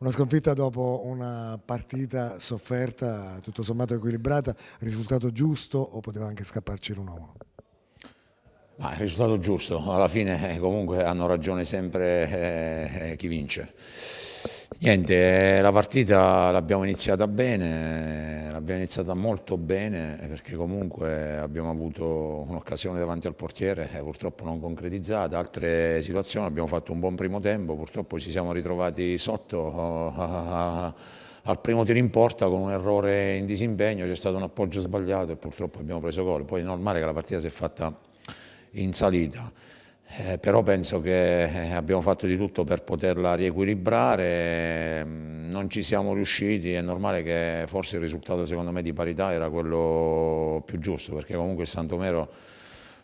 Una sconfitta dopo una partita sofferta, tutto sommato equilibrata, risultato giusto o poteva anche scapparci l'1-1? Ah, il risultato giusto, alla fine eh, comunque hanno ragione sempre eh, eh chi vince. Niente, eh, la partita l'abbiamo iniziata bene, l'abbiamo iniziata molto bene perché comunque abbiamo avuto un'occasione davanti al portiere eh, purtroppo non concretizzata, altre situazioni, abbiamo fatto un buon primo tempo, purtroppo ci siamo ritrovati sotto eh, al primo tiro in porta con un errore in disimpegno, c'è stato un appoggio sbagliato e purtroppo abbiamo preso gol, poi è normale che la partita si è fatta in salita. Eh, però penso che eh, abbiamo fatto di tutto per poterla riequilibrare, mm, non ci siamo riusciti, è normale che forse il risultato secondo me di parità era quello più giusto, perché comunque il Santomero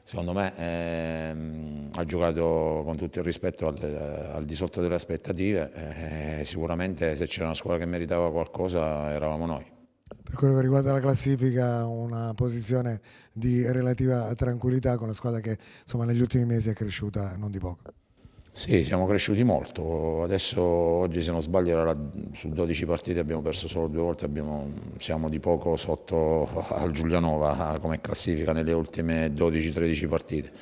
secondo me ehm, ha giocato con tutto il rispetto al, al di sotto delle aspettative, eh, sicuramente se c'era una squadra che meritava qualcosa eravamo noi per quello che riguarda la classifica, una posizione di relativa tranquillità con la squadra che insomma, negli ultimi mesi è cresciuta non di poco. Sì, siamo cresciuti molto. Adesso, oggi se non sbaglio, era, su 12 partite abbiamo perso solo due volte, abbiamo, siamo di poco sotto al Giulianova come classifica nelle ultime 12-13 partite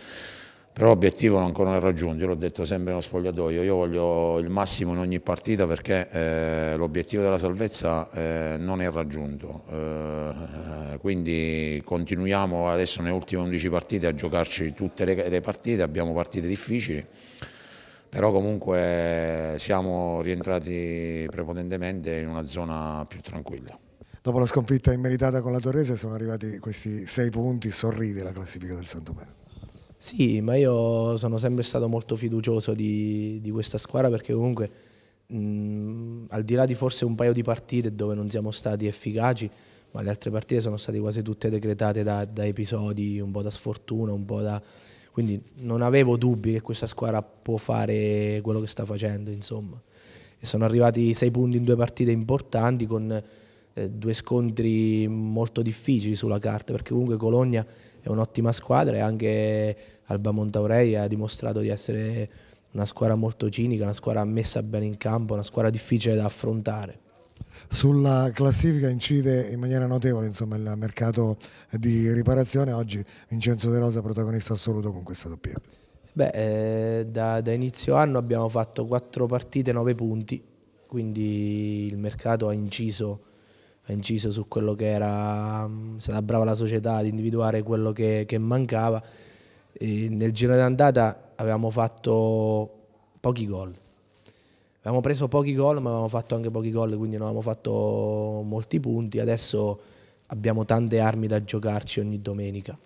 però l'obiettivo ancora non è raggiunto, io l'ho detto sempre nello spogliatoio, io voglio il massimo in ogni partita perché eh, l'obiettivo della salvezza eh, non è raggiunto, eh, quindi continuiamo adesso nelle ultime 11 partite a giocarci tutte le, le partite, abbiamo partite difficili, però comunque siamo rientrati prepotentemente in una zona più tranquilla. Dopo la sconfitta immeritata con la Torrese sono arrivati questi sei punti, sorride la classifica del Santo Santomero. Sì, ma io sono sempre stato molto fiducioso di, di questa squadra perché comunque mh, al di là di forse un paio di partite dove non siamo stati efficaci, ma le altre partite sono state quasi tutte decretate da, da episodi, un po' da sfortuna, un po' da... Quindi non avevo dubbi che questa squadra può fare quello che sta facendo, insomma. E sono arrivati sei punti in due partite importanti con eh, due scontri molto difficili sulla carta, perché comunque Cologna è un'ottima squadra e anche Alba Montaurei ha dimostrato di essere una squadra molto cinica, una squadra messa bene in campo, una squadra difficile da affrontare. Sulla classifica incide in maniera notevole insomma, il mercato di riparazione, oggi Vincenzo De Rosa protagonista assoluto con questa doppia. Beh, eh, da, da, inizio anno abbiamo fatto 4 partite, 9 punti, quindi il mercato ha inciso ha inciso su quello che era, mm, stata brava la società ad individuare quello che, che mancava. E nel giro d'andata avevamo fatto pochi gol, avevamo preso pochi gol ma avevamo fatto anche pochi gol, quindi non avevamo fatto molti punti, adesso abbiamo tante armi da giocarci ogni domenica.